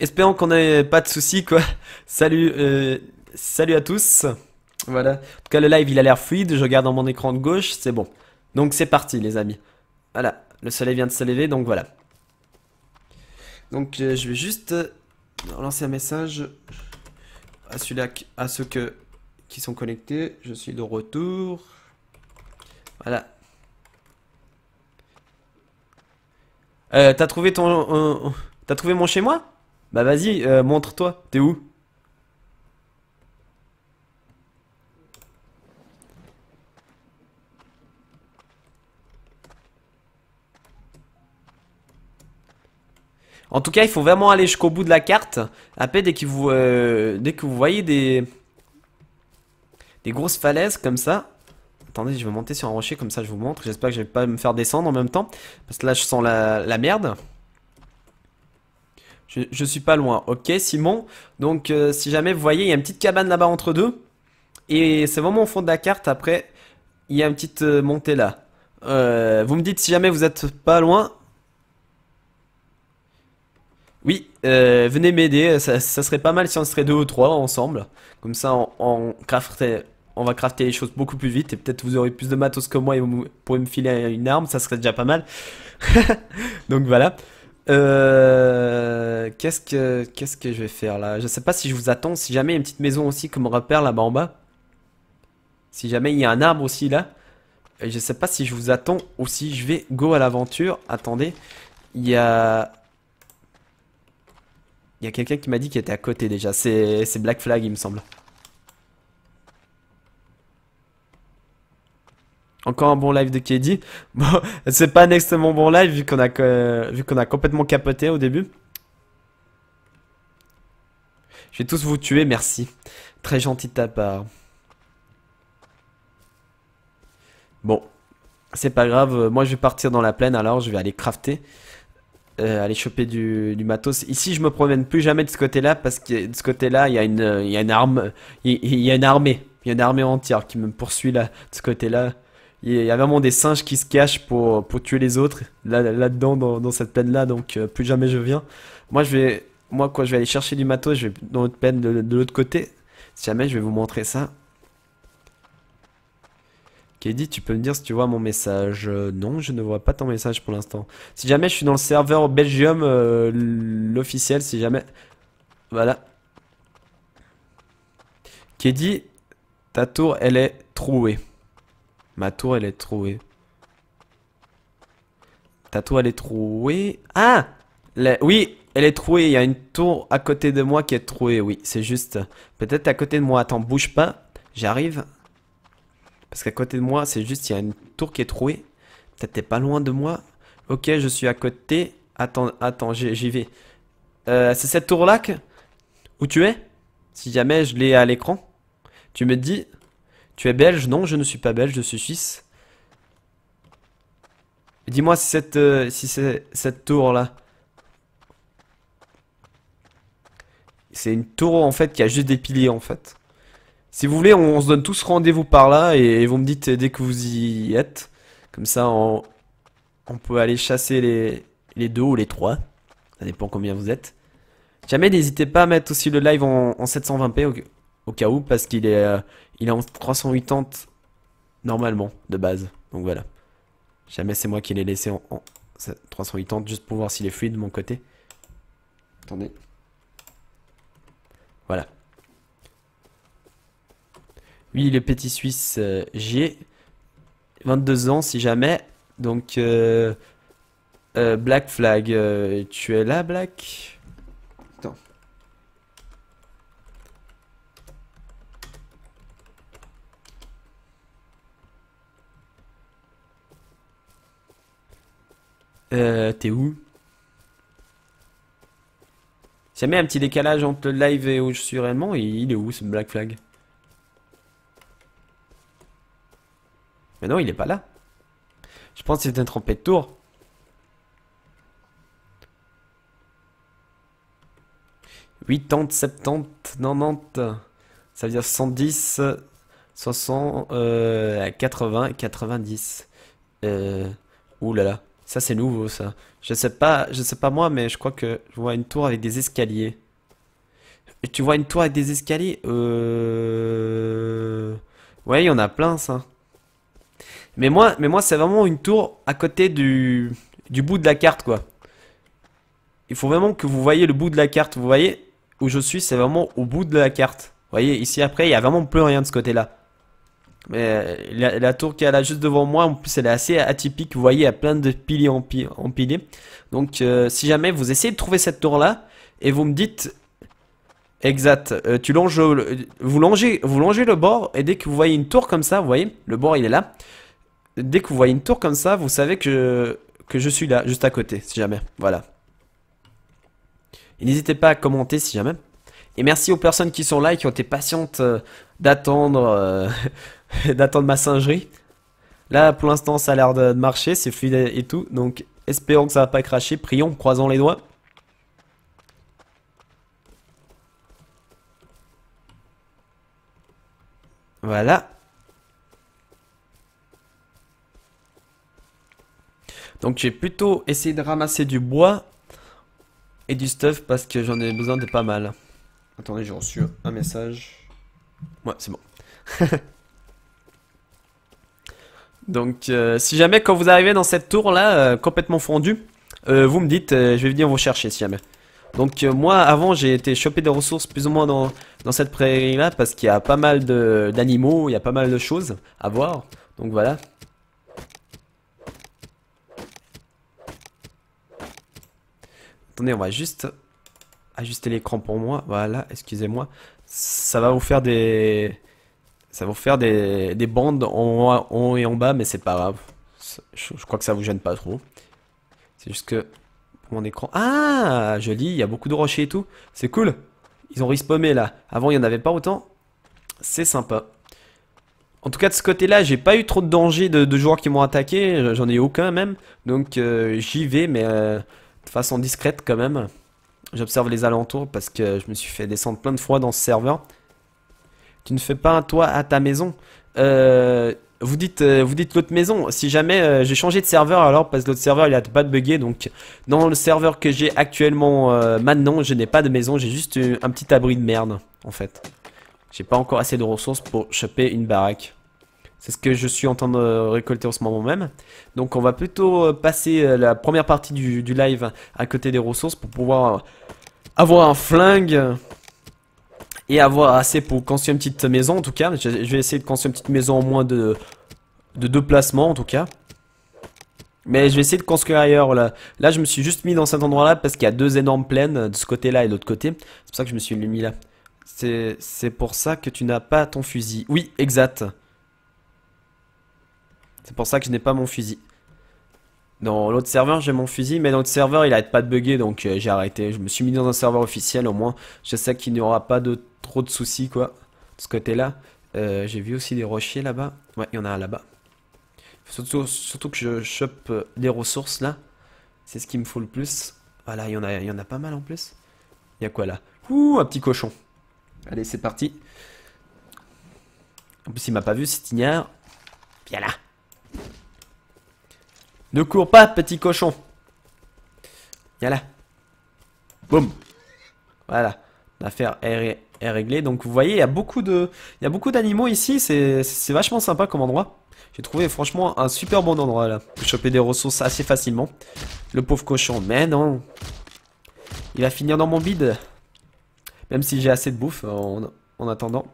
Espérons qu'on n'ait pas de soucis, quoi. Salut, euh, salut à tous. Voilà. En tout cas, le live, il a l'air fluide. Je regarde dans mon écran de gauche. C'est bon. Donc, c'est parti, les amis. Voilà. Le soleil vient de se lever, donc voilà. Donc, euh, je vais juste euh, lancer un message à, à ceux qui sont connectés. Je suis de retour. Voilà. t'as trouvé ton... t'as trouvé mon chez moi bah vas-y, euh, montre-toi, t'es où En tout cas, il faut vraiment aller jusqu'au bout de la carte. Après, dès que vous, euh, dès que vous voyez des, des grosses falaises comme ça. Attendez, je vais monter sur un rocher comme ça, je vous montre. J'espère que je vais pas me faire descendre en même temps. Parce que là, je sens la, la merde. Je, suis pas loin. Ok, Simon. Donc, euh, si jamais vous voyez, il y a une petite cabane là-bas entre deux. Et c'est vraiment au fond de la carte. Après, il y a une petite euh, montée là. Euh, vous me dites si jamais vous êtes pas loin. Oui, venez m'aider. Ça, serait pas mal si on serait deux ou trois ensemble. Comme ça, on, on va crafter les choses beaucoup plus vite. Et peut-être vous aurez plus de matos que moi et vous pourrez me filer une arme. Ça serait déjà pas mal. Donc voilà. Euh, qu'est-ce que que je vais faire là Je sais pas si je vous attends. Si jamais il y a une petite maison aussi comme repère là-bas en bas. Si jamais il y a un arbre aussi là. Je sais pas si je vous attends ou si je vais go à l'aventure. Attendez, il y a il y a quelqu'un qui m'a dit qu'il était à côté déjà. C'est Black Flag il me semble. Encore un bon live de KD. Bon, c'est pas un extrêmement bon live vu qu'on a, vu a complètement capoté au début. Je vais tous vous tuer, merci. Très gentil de ta part. Bon, c'est pas grave. Moi, je vais partir dans la plaine alors. Je vais aller crafter. Euh, aller choper du, matos. Ici, je me promène plus jamais de ce côté-là parce que de ce côté-là, il y a une, une arme, il y a une armée, il y a une armée entière qui me poursuit là, de ce côté-là il y a vraiment des singes qui se cachent pour, tuer les autres là, dedans dans, cette plaine là donc euh, plus jamais je viens moi je vais moi quoi je vais aller chercher du matos je vais dans notre plaine de, l'autre côté si jamais je vais vous montrer ça Kedi tu peux me dire si tu vois mon message euh, Non, je ne vois pas ton message pour l'instant. Si jamais je suis dans le serveur Belgium, euh, l'officiel, si jamais... Voilà. Kedi ta tour, elle est trouée. Ma tour, elle est trouée. Ta tour, elle est trouée. Ah Oui, elle est trouée. Il y a une tour à côté de moi qui est trouée. Oui, c'est juste. Peut-être à côté de moi. Attends, bouge pas. J'arrive. Parce qu'à côté de moi, c'est juste, il y a une tour qui est trouée. Peut-être t'es pas loin de moi. Ok, je suis à côté. Attends, attends, j'y vais. Euh, c'est cette tour-là que... où tu es Si jamais je l'ai à l'écran, tu me dis tu es belge Non, je ne suis pas belge, je suis suisse. Dis-moi si cette, euh, si c'est cette tour là. C'est une tour en fait qui a juste des piliers en fait. Si vous voulez, on, se donne tous rendez-vous par là et, vous me dites euh, dès que vous y êtes. Comme ça, on, peut aller chasser les, les, deux ou les trois. Ça dépend combien vous êtes. Jamais n'hésitez pas à mettre aussi le live en, 720p au cas où, parce qu'il est, euh, il est en 380 normalement, de base. Donc voilà. Jamais c'est moi qui l'ai laissé en, 380, juste pour voir s'il est fluide de mon côté. Attendez. Voilà. Oui, le petit Suisse euh, j'ai 22 ans, si jamais. Donc, euh, Black Flag, tu es là, Black Euh, t'es où Si jamais un petit décalage entre le live et où je suis réellement, il est où ce Black Flag Mais non, il est pas là. Je pense que c'est un trompé de tour. 80, 70, 90... Ça veut dire 110, 60, euh, 80, 90. Euh, ouh là là. Ça, c'est nouveau, ça. Je sais pas, je sais pas moi, mais je crois que je vois une tour avec des escaliers. tu vois une tour avec des escaliers Euh... Ouais, il y en a plein, ça. Mais moi, mais moi c'est vraiment une tour à côté du, du bout de la carte, quoi. Il faut vraiment que vous voyez le bout de la carte. Vous voyez où je suis, c'est vraiment au bout de la carte. Vous voyez, ici après, il y a vraiment plus rien de ce côté-là. Mais euh, la, tour qui est là juste devant moi, en plus elle est assez atypique, vous voyez, il y a plein de piliers empilés. Donc euh, si jamais vous essayez de trouver cette tour là, et vous me dites, exact, euh, tu longes, vous, longez, vous longez le bord, et dès que vous voyez une tour comme ça, vous voyez, le bord il est là. Dès que vous voyez une tour comme ça, vous savez que, que je suis là, juste à côté, si jamais, voilà. Et n'hésitez pas à commenter si jamais. Et merci aux personnes qui sont là et qui ont été patientes d'attendre euh, d'attendre ma singerie. Là, pour l'instant, ça a l'air de, de, marcher, c'est fluide et tout. Donc, espérons que ça va pas cracher. Prions, croisons les doigts. Voilà. Donc j'ai plutôt essayé de ramasser du bois et du stuff parce que j'en ai besoin de pas mal. Attendez, j'ai reçu un message. Ouais, c'est bon. Donc, euh, si jamais quand vous arrivez dans cette tour là, euh, complètement fondue, euh, vous me dites, je vais venir vous chercher si jamais. Donc moi, avant, j'ai été choper des ressources plus ou moins dans, dans cette prairie là, parce qu'il y a pas mal d'animaux, il y a pas mal de choses à voir. Donc voilà. Attendez, on va juste ajuster l'écran pour moi. Voilà, excusez-moi ça va vous faire des, ça va vous faire des, des bandes en haut et en bas, mais c'est pas grave. Je, crois que ça vous gêne pas trop. C'est juste que mon écran. Ah, joli, il y a beaucoup de rochers et tout. C'est cool. Ils ont respawné là. Avant, il n'y en avait pas autant. C'est sympa. En tout cas, de ce côté-là, j'ai pas eu trop de danger de, joueurs qui m'ont attaqué. J'en ai eu aucun même. Donc, euh, j'y vais, mais euh, de façon discrète quand même. J'observe les alentours parce que je me suis fait descendre plein de fois dans ce serveur. Tu ne fais pas un toit à ta maison euh, vous dites, euh, vous dites l'autre maison. Si jamais euh, j'ai changé de serveur, alors parce que l'autre serveur il a pas de bugger. Donc dans le serveur que j'ai actuellement maintenant, je n'ai pas de maison. J'ai juste un petit abri de merde en fait. J'ai pas encore assez de ressources pour choper une baraque. C'est ce que je suis en train de récolter en ce moment même. Donc on va plutôt euh, passer euh, la première partie du, live à côté des ressources pour pouvoir avoir un flingue et avoir assez pour construire une petite maison en tout cas. Je, vais essayer de construire une petite maison en moins de, de deux placements en tout cas. Mais je vais essayer de construire ailleurs là. Là je me suis juste mis dans cet endroit là parce qu'il y a deux énormes plaines de ce côté là et de l'autre côté. C'est pour ça que je me suis mis là. C'est pour ça que tu n'as pas ton fusil. Oui, exact. C'est pour ça que je n'ai pas mon fusil. Dans l'autre serveur, j'ai mon fusil, mais dans l'autre serveur, il n'arrête pas de bugger, donc euh, j'ai arrêté. Je me suis mis dans un serveur officiel, au moins. Je sais qu'il n'y aura pas de trop de soucis, quoi, de ce côté-là. Euh, j'ai vu aussi des rochers là-bas. Ouais, il y en a là-bas. Surtout, que je chope euh, des ressources, là. C'est ce qu'il me faut le plus. Voilà, ah, il y, en a, y en a pas mal en plus. Il y a quoi, là Ouh, un petit cochon. Allez, c'est parti. En plus, il m'a pas vu, c'est ignare. Viens là ne cours pas, petit cochon. Y'a là. Boum. Voilà. L'affaire est, réglée. Donc vous voyez, il y a beaucoup beaucoup d'animaux ici. C'est vachement sympa comme endroit. J'ai trouvé franchement un super bon endroit là. Pour choper des ressources assez facilement. Le pauvre cochon. Mais non. Il va finir dans mon bide. Même si j'ai assez de bouffe en, attendant.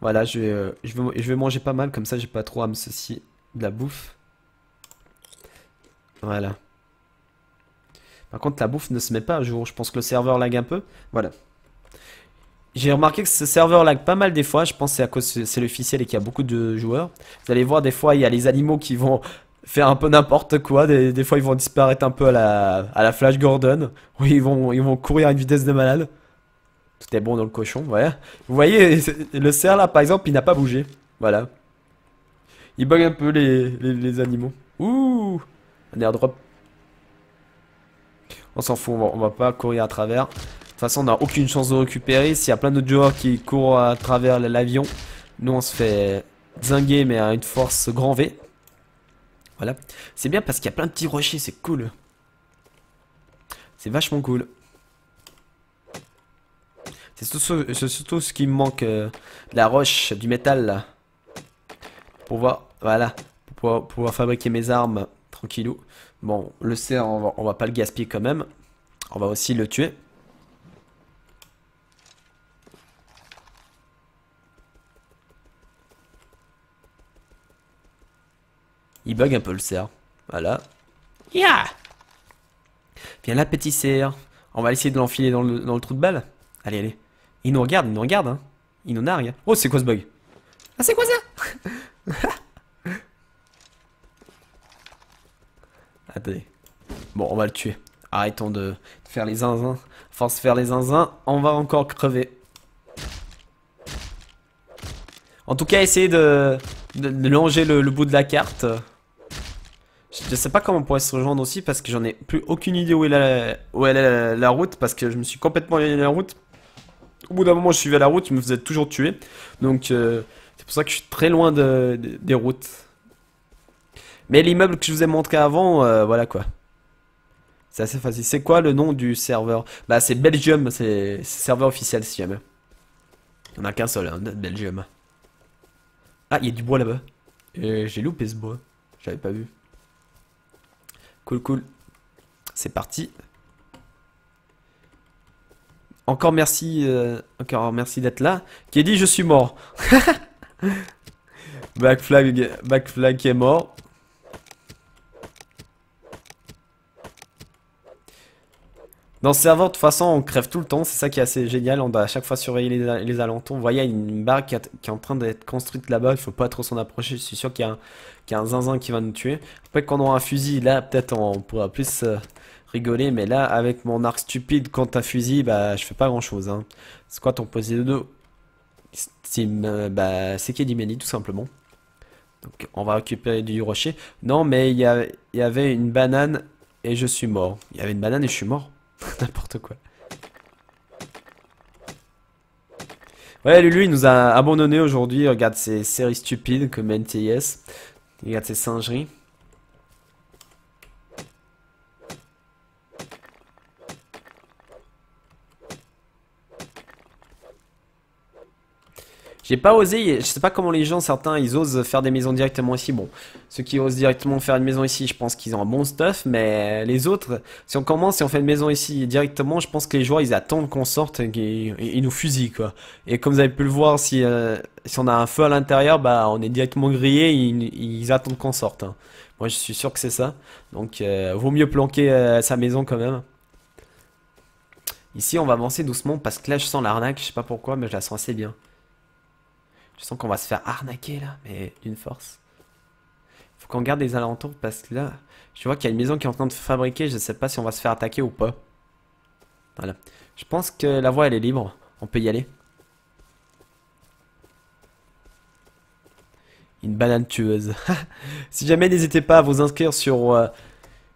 Voilà, je vais, euh, je, vais, je vais manger pas mal. Comme ça, j'ai pas trop à me soucier de la bouffe. Voilà. Par contre, la bouffe ne se met pas à jour. Je pense que le serveur lag un peu. Voilà. J'ai remarqué que ce serveur lag pas mal des fois. Je pense que c'est à cause c'est l'officiel et qu'il y a beaucoup de joueurs. Vous allez voir, des fois, il y a les animaux qui vont faire un peu n'importe quoi. Des, fois, ils vont disparaître un peu à la, Flash Gordon. Ou ils vont, ils vont courir à une vitesse de malade. Tout est bon dans le cochon, voilà. Vous voyez, le cerf là, par exemple, il n'a pas bougé. Voilà. Il bug un peu les, les animaux. Ouh un airdrop. On s'en fout, on va, pas courir à travers. De toute façon, on n'a aucune chance de récupérer. S'il y a plein d'autres joueurs qui courent à travers l'avion, nous on se fait zinguer, mais à une force grand V. Voilà. C'est bien parce qu'il y a plein de petits rochers, c'est cool. C'est vachement cool. C'est surtout, ce qui me manque euh, la roche, du métal Pour voir, voilà, pour pouvoir fabriquer mes armes tranquillou. Bon, le cerf, on va, pas le gaspiller quand même. On va aussi le tuer. Il bug un peu le cerf. Voilà. Yeah Viens là, petit cerf. On va essayer de l'enfiler dans le, trou de balle. Allez, allez. Il nous regarde, il nous regarde. Hein. Il nous nargue. Oh, c'est quoi ce bug Ah, c'est quoi ça Bon, on va le tuer. Arrêtons de faire les zinzins. Force faire les zinzins, on va encore crever. En tout cas, essayez de, de, longer le, bout de la carte. Je, sais pas comment on pourrait se rejoindre aussi parce que j'en ai plus aucune idée où est la, est la, route parce que je me suis complètement éloigné de la route. Au bout d'un moment, je suivais la route, je me faisais toujours tuer. Donc, euh, c'est pour ça que je suis très loin des routes. Mais l'immeuble que je vous ai montré avant, euh, voilà quoi. C'est assez facile. C'est quoi le nom du serveur Bah c'est Belgium, c'est serveur officiel si jamais. Il a qu'un seul, hein, Belgium. Ah, il y a du bois là-bas. J'ai loupé ce bois. J'avais pas vu. Cool, cool. C'est parti. Encore merci, euh, encore merci d'être là. Qui dit je suis mort. Black Flag, est mort. Dans ce serveur, de toute façon, on crève tout le temps, c'est ça qui est assez génial, on doit à chaque fois surveiller les, alentours. Vous voyez, il y a une barre qui, est en train d'être construite là-bas, il faut pas trop s'en approcher, je suis sûr qu'il y, a un zinzin qui va nous tuer. Après, quand on aura un fusil, là, peut-être on pourra plus euh, rigoler, mais là, avec mon arc stupide quand un fusil, bah, je fais pas grand-chose. C'est hein. quoi ton posé de dos Steam, euh, bah, c'est Kedimeni, tout simplement. Donc, on va récupérer du rocher. Non, mais il y avait une banane et je suis mort. Il y avait une banane et je suis mort. N'importe quoi. Ouais, Lulu, il nous a abandonné aujourd'hui. Regarde ses séries stupides comme NTS. Regarde ses singeries. J'ai pas osé, je sais pas comment les gens, certains, ils osent faire des maisons directement ici. Bon, ceux qui osent directement faire une maison ici, je pense qu'ils ont un bon stuff, mais les autres, si on commence et on fait une maison ici directement, je pense que les joueurs, ils attendent qu'on sorte et ils nous fusillent, quoi. Et comme vous avez pu le voir, si, euh, si on a un feu à l'intérieur, bah, on est directement grillé, ils, attendent qu'on sorte. Hein. Moi, je suis sûr que c'est ça. Donc, euh, vaut mieux planquer euh, sa maison quand même. Ici, on va avancer doucement parce que là, je sens l'arnaque, je sais pas pourquoi, mais je la sens assez bien. Je sens qu'on va se faire arnaquer là, mais d'une force. Faut qu'on garde les alentours parce que là, je vois qu'il y a une maison qui est en train de fabriquer. Je sais pas si on va se faire attaquer ou pas. Voilà. Je pense que la voie elle est libre. On peut y aller. Une banane tueuse. si jamais n'hésitez pas à vous inscrire sur euh,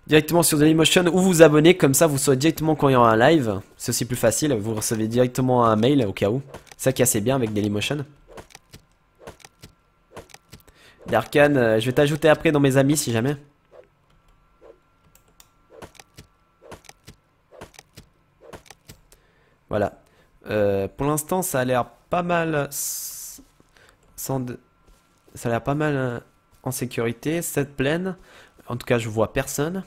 directement sur Dailymotion ou vous abonner, comme ça vous soyez directement quand il y aura un live. C'est aussi plus facile, vous recevez directement un mail au cas où. Ça qui est assez bien avec Dailymotion. Darkan, euh, je vais t'ajouter après dans mes amis si jamais. Voilà. Euh, pour l'instant, ça a l'air pas mal. Ça a l'air pas mal hein, en sécurité. Cette plaine. En tout cas, je vois personne.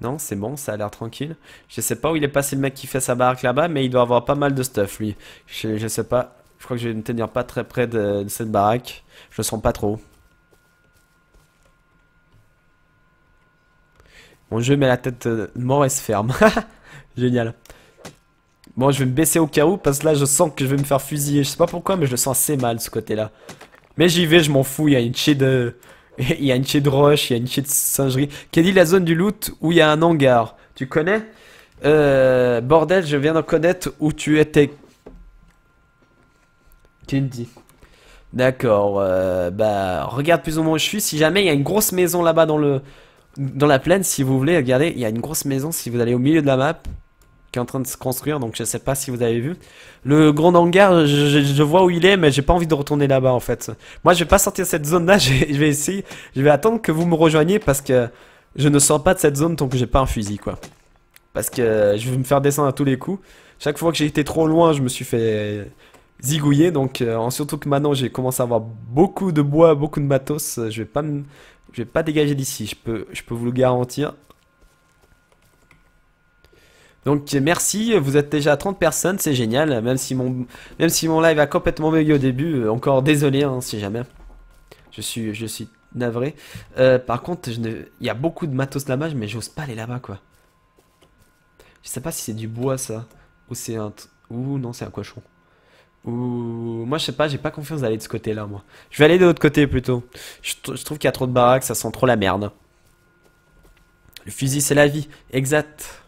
Non, c'est bon, ça a l'air tranquille. Je sais pas où il est passé le mec qui fait sa baraque là-bas, mais il doit avoir pas mal de stuff, lui. Je, sais pas. Je crois que je vais me tenir pas très près de, cette baraque. Je le sens pas trop. Mon jeu met la tête mort et se ferme. Génial. Bon, je vais me baisser au cas où, parce que là, je sens que je vais me faire fusiller. Je sais pas pourquoi, mais je le sens assez mal, ce côté-là. Mais j'y vais, je m'en fous, il y a une chier de... il y a une chez de roche, il y a une chez de singerie. Quelle dit la zone du loot où il y a un hangar Tu connais euh, Bordel, je viens de connaître où tu étais. Tu me dis. D'accord, euh, bah regarde plus ou moins où je suis. Si jamais il y a une grosse maison là-bas dans le dans la plaine, si vous voulez, regardez, il y a une grosse maison. Si vous allez au milieu de la map, en train de se construire, donc je sais pas si vous avez vu. Le grand hangar, je, vois où il est, mais j'ai pas envie de retourner là-bas en fait. Moi, je vais pas sortir de cette zone-là, je, vais essayer, je vais attendre que vous me rejoigniez parce que je ne sors pas de cette zone tant que j'ai pas un fusil, quoi. Parce que je vais me faire descendre à tous les coups. Chaque fois que j'ai été trop loin, je me suis fait zigouiller, donc euh, en surtout que maintenant j'ai commencé à avoir beaucoup de bois, beaucoup de matos, euh, je vais pas me... Je vais pas dégager d'ici, je peux, je peux vous le garantir. Donc merci, vous êtes déjà à 30 personnes, c'est génial, même si, mon, même si mon live a complètement bugué au début, euh, encore désolé hein, si jamais. Je suis, je suis navré. Euh, par contre, il y a beaucoup de matos là-bas, mais j'ose pas aller là-bas quoi. Je sais pas si c'est du bois ça, ou c'est un... Ou non, c'est un cochon. Ou moi je sais pas, j'ai pas confiance d'aller de ce côté-là moi. Je vais aller de l'autre côté plutôt. je trouve qu'il y a trop de baraques, ça sent trop la merde. Le fusil c'est la vie, exact.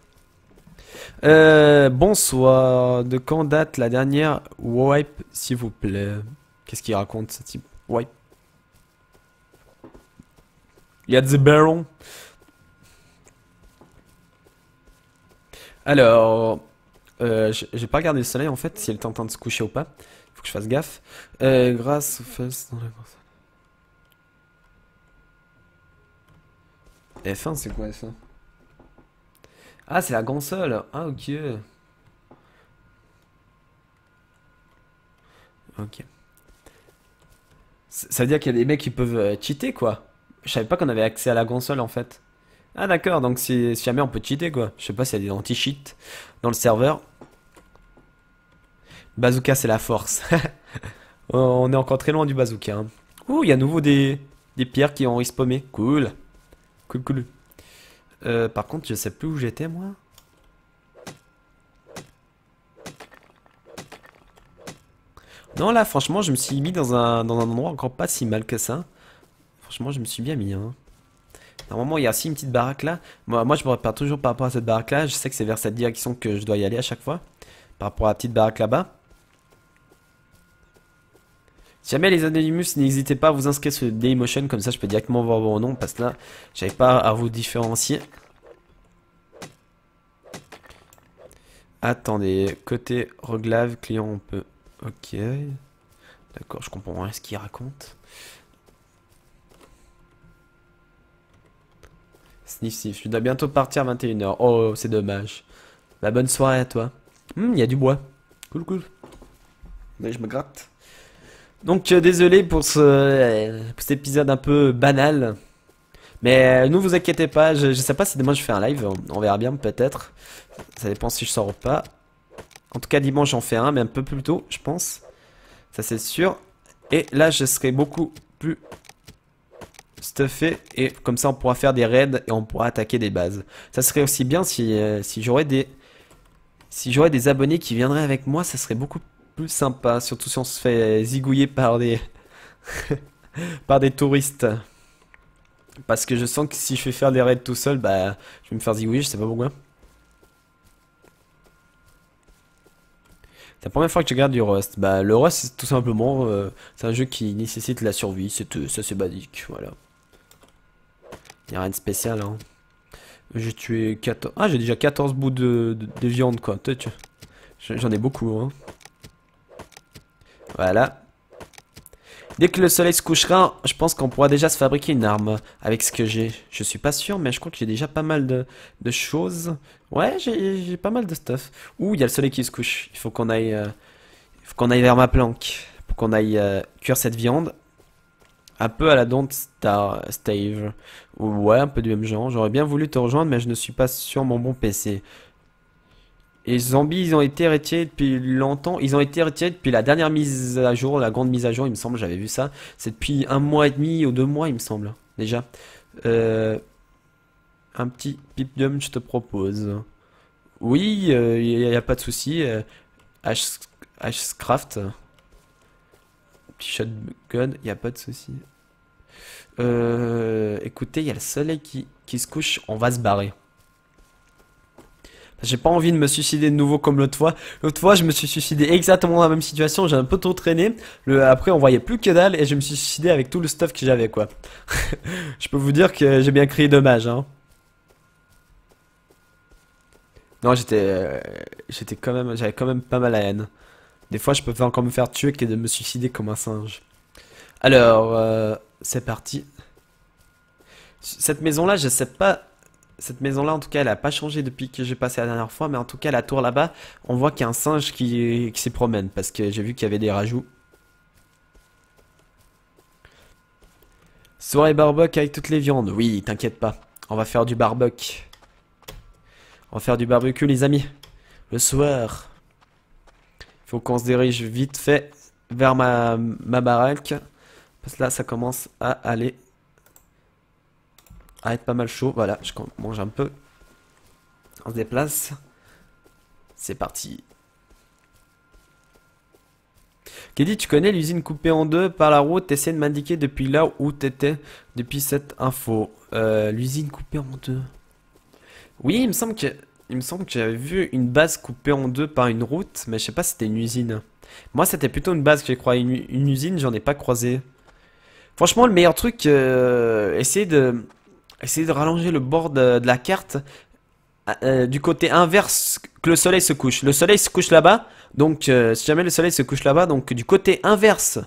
Euh, bonsoir. De quand date la dernière wipe, s'il vous plaît Qu'est-ce qu'il raconte ce type Wipe. Il y a des barons. Alors, euh, j'ai pas regardé le soleil en fait, si elle est en train de se coucher ou pas. Faut que je fasse gaffe. Euh, grâce au... fesses dans la F1, c'est quoi F1 ah, c'est la console. Ah, ok. Ok. Ça veut dire qu'il y a des mecs qui peuvent euh, cheater, quoi. Je savais pas qu'on avait accès à la console, en fait. Ah, d'accord. Donc, si, jamais on peut cheater, quoi. Je sais pas s'il y a des anti-cheats dans le serveur. Bazooka, c'est la force. on est encore très loin du bazooka. Hein. Ouh, il y a nouveau des, pierres qui ont respawné Cool. Cool, cool. Euh, par contre, je sais plus où j'étais, moi. Non, là, franchement, je me suis mis dans un, endroit encore pas si mal que ça. Franchement, je me suis bien mis, hein. Normalement, il y a aussi une petite baraque là. Moi, moi je me repère toujours par rapport à cette baraque là. Je sais que c'est vers cette direction que je dois y aller à chaque fois. Par rapport à la petite baraque là-bas jamais les Anonymous, n'hésitez pas à vous inscrire sur Daymotion, comme ça je peux directement voir vos noms, parce que là, j'avais pas à vous différencier. Attendez, côté reglave, client on peut... Ok. D'accord, je comprends rien ce qu'il raconte. Sniff, sniff, je dois bientôt partir à 21h. Oh, c'est dommage. Bah, bonne soirée à toi. Hmm, il y a du bois. Cool, cool. Mais je me gratte. Donc euh, désolé pour, ce, euh, cet épisode un peu banal. Mais euh, ne vous inquiétez pas, je, sais pas si demain je fais un live, on, verra bien peut-être. Ça dépend si je sors ou pas. En tout cas dimanche j'en fais un, mais un peu plus tôt je pense. Ça c'est sûr. Et là je serai beaucoup plus stuffé et comme ça on pourra faire des raids et on pourra attaquer des bases. Ça serait aussi bien si, si j'aurais des... Si j'aurais des abonnés qui viendraient avec moi, ça serait beaucoup plus sympa, surtout si on se fait zigouiller par des, par des touristes. Parce que je sens que si je fais faire des raids tout seul, bah, je vais me faire zigouiller, je sais pas pourquoi. C'est la première fois que je garde du Rust. Bah, le Rust, c'est tout simplement, euh, c'est un jeu qui nécessite la survie, c'est euh, ça c'est basique, voilà. a rien de spécial, hein. J'ai tué 14... Ah, j'ai déjà 14 bouts de, viande, quoi. J'en ai beaucoup, hein. Voilà. Dès que le soleil se couchera, je pense qu'on pourra déjà se fabriquer une arme avec ce que j'ai. Je suis pas sûr, mais je crois que j'ai déjà pas mal de, de choses. Ouais, j'ai pas mal de stuff. Ouh, il y a le soleil qui se couche. Il faut qu'on aille, euh, qu'on aille vers ma planque pour qu'on aille euh, cuire cette viande. Un peu à la Don't Star Stave. Ouais, un peu du même genre. J'aurais bien voulu te rejoindre, mais je ne suis pas sur mon bon PC. Les zombies, ils ont été retirés depuis longtemps. Ils ont été retirés depuis la dernière mise à jour, la grande mise à jour, il me semble, j'avais vu ça. C'est depuis un mois et demi ou deux mois, il me semble, déjà. Euh, un petit pipium, je te propose. Oui, il euh, n'y a, pas de souci. Euh, H, Petit shotgun, il n'y a pas de souci. écoutez, il y a le soleil qui, qui se couche, on va se barrer. J'ai pas envie de me suicider de nouveau comme l'autre fois. L'autre fois, je me suis suicidé exactement dans la même situation. J'ai un peu trop traîné. après, on voyait plus que dalle et je me suis suicidé avec tout le stuff que j'avais, quoi. je peux vous dire que j'ai bien crié dommage, hein. Non, j'étais, euh, j'étais quand même, j'avais quand même pas mal à haine. Des fois, je peux encore me faire tuer que de me suicider comme un singe. Alors, euh, c'est parti. Cette maison-là, je sais pas cette maison-là, en tout cas, elle a pas changé depuis que j'ai passé la dernière fois, mais en tout cas, la tour là-bas, on voit qu'il y a un singe qui, qui s'y promène, parce que j'ai vu qu'il y avait des rajouts. Soirée barbecue avec toutes les viandes. Oui, t'inquiète pas. On va faire du barbecue. On va faire du barbecue, les amis. Le soir. Faut qu'on se dirige vite fait vers ma, ma baraque. Parce que là, ça commence à aller à ah, être pas mal chaud. Voilà, je mange un peu. On se déplace. C'est parti. Kedi, tu connais l'usine coupée en deux par la route Essaie de m'indiquer depuis là où t'étais, depuis cette info. Euh, l'usine coupée en deux. Oui, il me semble que... Il me semble que j'avais vu une base coupée en deux par une route, mais je sais pas si c'était une usine. Moi, c'était plutôt une base que j'ai croisée. Une, usine, j'en ai pas croisé. Franchement, le meilleur truc, euh, essayez de, Essayez de rallonger le bord de, la carte euh, euh, du côté inverse que le soleil se couche. Le soleil se couche là-bas, donc euh, si jamais le soleil se couche là-bas, donc du côté inverse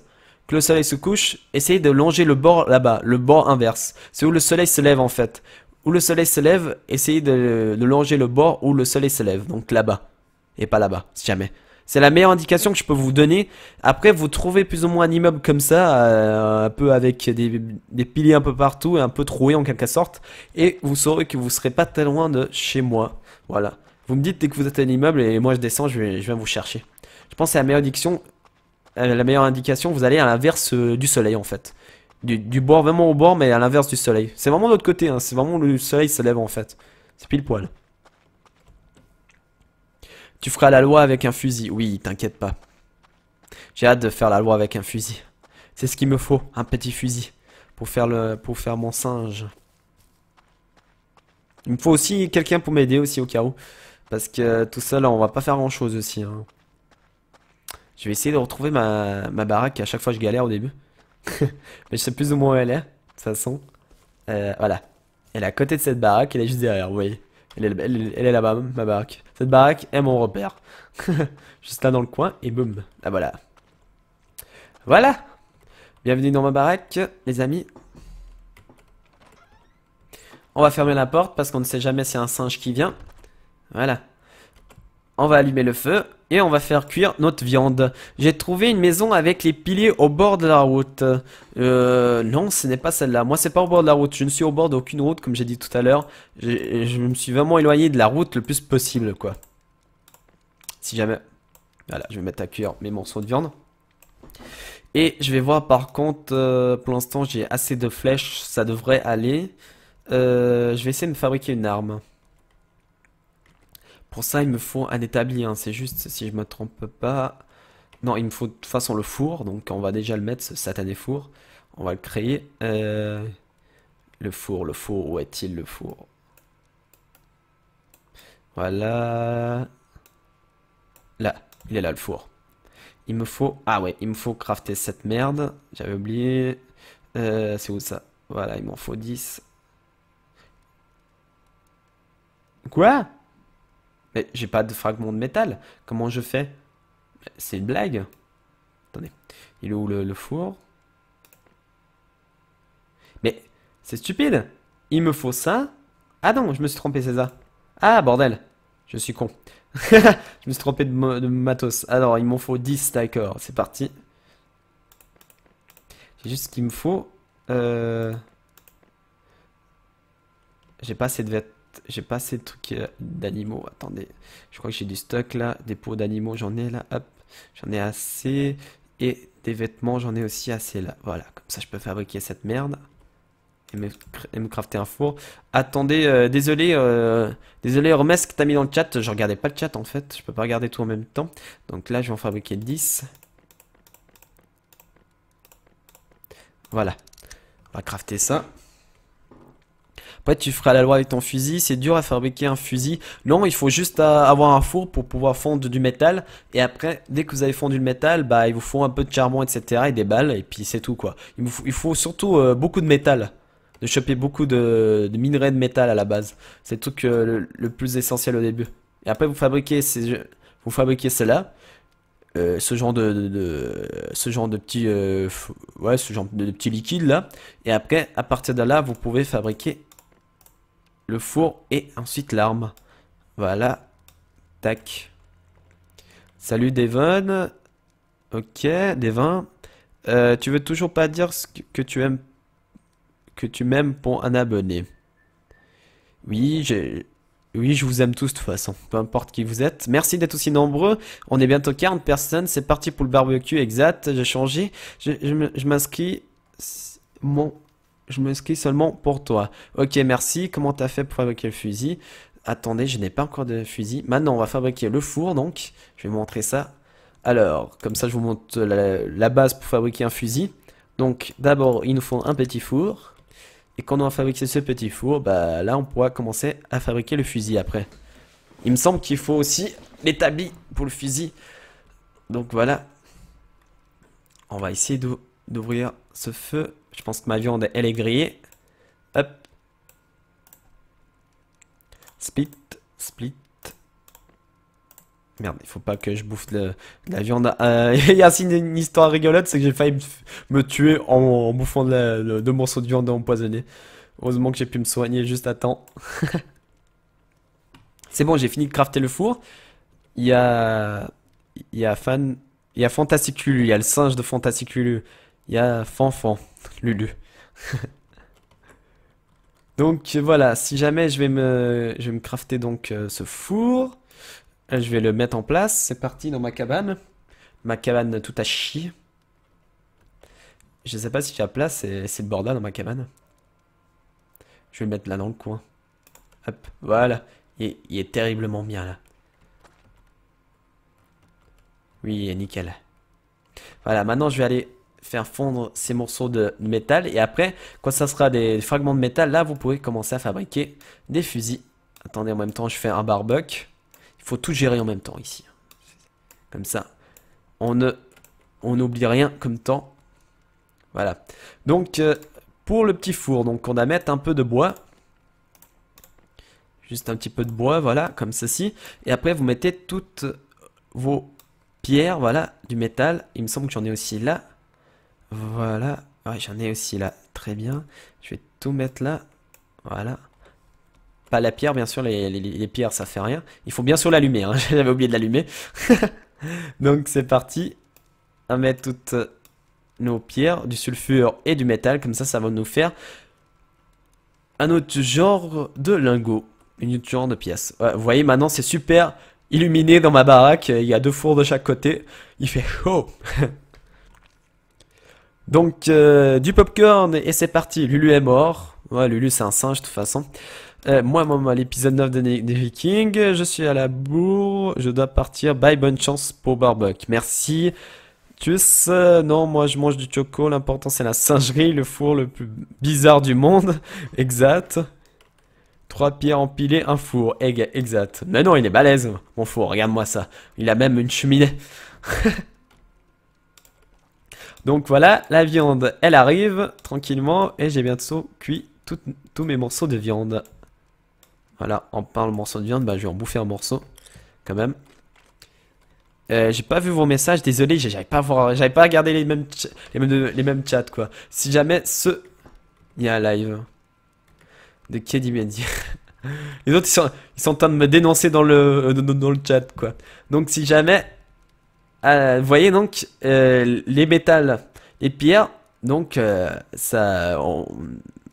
que le soleil se couche, essayez de longer le bord là-bas, le bord inverse. C'est où le soleil se lève en fait. Où le soleil se lève, essayez de, de longer le bord où le soleil se lève, donc là-bas. Et pas là-bas, si jamais. C'est la meilleure indication que je peux vous donner. Après, vous trouvez plus ou moins un immeuble comme ça, euh, un peu avec des, piliers un peu partout et un peu troué en quelque sorte. Et vous saurez que vous serez pas très loin de chez moi. Voilà. Vous me dites dès que vous êtes un immeuble et moi je descends, je, vais, viens vous chercher. Je pense que c'est la meilleure indication. Euh, la meilleure indication, vous allez à l'inverse euh, du soleil en fait. Du, bord, vraiment au bord, mais à l'inverse du soleil. C'est vraiment de l'autre côté, hein. c'est vraiment le soleil se lève en fait. C'est pile poil. Tu feras la loi avec un fusil. Oui, t'inquiète pas. J'ai hâte de faire la loi avec un fusil. C'est ce qu'il me faut, un petit fusil. Pour faire, le, pour faire mon singe. Il me faut aussi quelqu'un pour m'aider aussi au cas où. Parce que tout seul, on va pas faire grand chose aussi. Hein. Je vais essayer de retrouver ma, baraque. À chaque fois, je galère au début. Mais je sais plus ou moins où elle est. De toute façon. Euh, voilà. Elle est à côté de cette baraque. Elle est juste derrière, vous voyez. Elle est, là-bas, ma baraque. Cette baraque est mon repère. Juste là dans le coin, et boum. la voilà. Voilà Bienvenue dans ma baraque, les amis. On va fermer la porte parce qu'on ne sait jamais si un singe qui vient. Voilà. On va allumer le feu et on va faire cuire notre viande. J'ai trouvé une maison avec les piliers au bord de la route. Euh, non, ce n'est pas celle-là. Moi, c'est pas au bord de la route. Je ne suis au bord d'aucune route, comme j'ai dit tout à l'heure. Je, me suis vraiment éloigné de la route le plus possible, quoi. Si jamais... Voilà, je vais mettre à cuire mes morceaux de viande. Et je vais voir par contre, euh, pour l'instant j'ai assez de flèches, ça devrait aller. Euh, je vais essayer de me fabriquer une arme. Pour ça, il me faut un établi. Hein. C'est juste, si je me trompe pas. Non, il me faut de toute façon le four. Donc, on va déjà le mettre, ce satané four. On va le créer. Euh, le four, le four. Où est-il le four Voilà. Là, il est là le four. Il me faut... Ah ouais, il me faut crafter cette merde. J'avais oublié. Euh, c'est où ça Voilà, il m'en faut 10. Quoi mais j'ai pas de fragments de métal. Comment je fais C'est une blague. Attendez. Il est où le, four Mais c'est stupide. Il me faut ça. Ah non, je me suis trompé, c'est ça. Ah, bordel. Je suis con. je me suis trompé de, de matos. Alors, ah il m'en faut 10, d'accord. C'est parti. J'ai juste ce qu'il me faut. Euh, j'ai pas assez de vêtements j'ai pas assez de trucs euh, d'animaux. Attendez, je crois que j'ai du stock là, des pots d'animaux, j'en ai là, hop, j'en ai assez. Et des vêtements, j'en ai aussi assez là. Voilà, comme ça je peux fabriquer cette merde. Et me, crafter un four. Attendez, euh, désolé, euh, désolé Hermes que t'as mis dans le chat. Je regardais pas le chat en fait, je peux pas regarder tout en même temps. Donc là, je vais en fabriquer 10. Voilà, on va crafter ça. Après, tu feras la loi avec ton fusil. C'est dur à fabriquer un fusil. Non, il faut juste avoir un four pour pouvoir fondre du métal. Et après, dès que vous avez fondu le métal, bah, il vous faut un peu de charbon, etc. Et des balles. Et puis, c'est tout, quoi. Il faut, surtout euh, beaucoup de métal. De choper beaucoup de, minerais de métal à la base. C'est tout que euh, le, plus essentiel au début. Et après, vous fabriquez ces, vous fabriquez cela. Euh, ce genre de, ce genre de petit ouais ce genre de, de petit liquide là et après à partir de là vous pouvez fabriquer le four et ensuite l'arme. Voilà. Tac. Salut Devon. Ok, Devon. Euh, tu veux toujours pas dire ce que tu aimes que tu m'aimes pour un abonné. Oui, j'ai oui, je vous aime tous de toute façon, peu importe qui vous êtes. Merci d'être aussi nombreux. On est bientôt 40 personnes. C'est parti pour le barbecue exact. J'ai changé. je m'inscris. Mon je m'inscris seulement pour toi. Ok, merci. Comment t'as fait pour fabriquer le fusil Attendez, je n'ai pas encore de fusil. Maintenant, on va fabriquer le four, donc. Je vais vous montrer ça. Alors, comme ça, je vous montre la, base pour fabriquer un fusil. Donc, d'abord, il nous faut un petit four. Et quand on va fabriquer ce petit four, bah là, on pourra commencer à fabriquer le fusil après. Il me semble qu'il faut aussi l'établi pour le fusil. Donc, voilà. On va essayer d'ouvrir ce feu. Je pense que ma viande, elle est grillée. Hop. Split, split. Merde, il faut pas que je bouffe de, la viande. Euh, il y a aussi une, histoire rigolote, c'est que j'ai failli me tuer en, bouffant de morceaux de viande empoisonnée. Heureusement que j'ai pu me soigner juste à temps. c'est bon, j'ai fini de crafter le four. Il y a... Il y a Fan... Il y a Fantasticulu, il y a le singe de Fantasticulu il y a Fanfan, Lulu. donc voilà, si jamais je vais me, je me crafter donc euh, ce four, euh, je vais le mettre en place. C'est parti dans ma cabane, ma cabane tout à chier. Je sais pas si j'ai la place, c'est le bordel dans ma cabane. Je vais le mettre là dans le coin. Hop, voilà. Il est, terriblement bien là. Oui, il nickel. Voilà, maintenant je vais aller faire fondre ces morceaux de métal. Et après, quand ça sera des fragments de métal, là, vous pourrez commencer à fabriquer des fusils. Attendez, en même temps, je fais un barbuck. Il faut tout gérer en même temps ici. Comme ça, on ne, on n'oublie rien comme temps. Voilà. Donc, euh, pour le petit four, donc on va mettre un peu de bois. Juste un petit peu de bois, voilà, comme ceci. Et après, vous mettez toutes vos pierres, voilà, du métal. Il me semble que j'en ai aussi là. Voilà. j'en ai aussi là. Très bien. Je vais tout mettre là. Voilà. Pas la pierre, bien sûr, les, pierres, ça fait rien. Il faut bien sûr l'allumer, hein. j'avais oublié de l'allumer. Donc c'est parti. On va mettre toutes nos pierres, du sulfure et du métal, comme ça, ça va nous faire un autre genre de lingot, une autre genre de pièce. vous voyez, maintenant, c'est super illuminé dans ma baraque, il y a deux fours de chaque côté. Il fait « chaud Donc euh, du popcorn et c'est parti. Lulu est mort. Ouais, Lulu c'est un singe de toute façon. Euh, moi, moi, moi l'épisode 9 de des e Vikings, je suis à la bourre, je dois partir. Bye, bonne chance pour Barbuck. Merci. Tchuss. Euh, non, moi je mange du choco, l'important c'est la singerie, le four le plus bizarre du monde. exact. Trois pierres empilées, un four. exact. Mais non, il est balèze, mon four, regarde-moi ça. Il a même une cheminée. Donc voilà, la viande, elle arrive tranquillement et j'ai bientôt cuit tous mes morceaux de viande. Voilà, en parle de morceaux de viande, bah, je vais en bouffer un morceau quand même. Euh, j'ai pas vu vos messages, désolé, j'avais pas, voir, pas regardé les mêmes, les, mêmes, les chats quoi. Si jamais ce... Il y a un live. De Kedi dit. les autres ils sont, ils sont en train de me dénoncer dans le, dans le chat quoi. Donc si jamais euh, vous voyez donc euh, les métals, les pierres, donc euh, ça,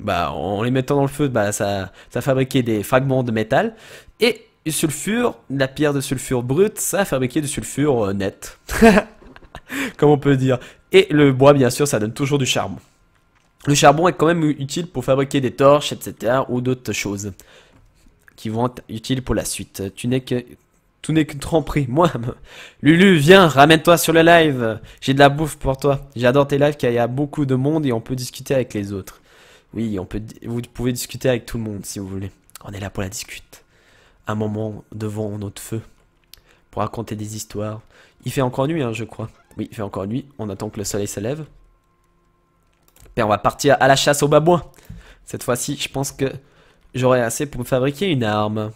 bah, en les mettant dans le feu, bah, ça, ça fabriquait des fragments de métal. Et le sulfure, la pierre de sulfure brute, ça fabriquait du sulfure net, comme on peut dire. Et le bois, bien sûr, ça donne toujours du charbon. Le charbon est quand même utile pour fabriquer des torches, etc., ou d'autres choses qui vont être utiles pour la suite. Tu n'es que tout n'est qu'une tromperie. Moi, Lulu, viens, ramène-toi sur le live. J'ai de la bouffe pour toi. J'adore tes lives car il y a beaucoup de monde et on peut discuter avec les autres. Oui, on peut, vous pouvez discuter avec tout le monde si vous voulez. On est là pour la discute. Un moment devant notre feu. Pour raconter des histoires. Il fait encore nuit, hein, je crois. Oui, il fait encore nuit. On attend que le soleil se lève. Et on va partir à la chasse au babouin. Cette fois-ci, je pense que j'aurai assez pour me fabriquer une arme.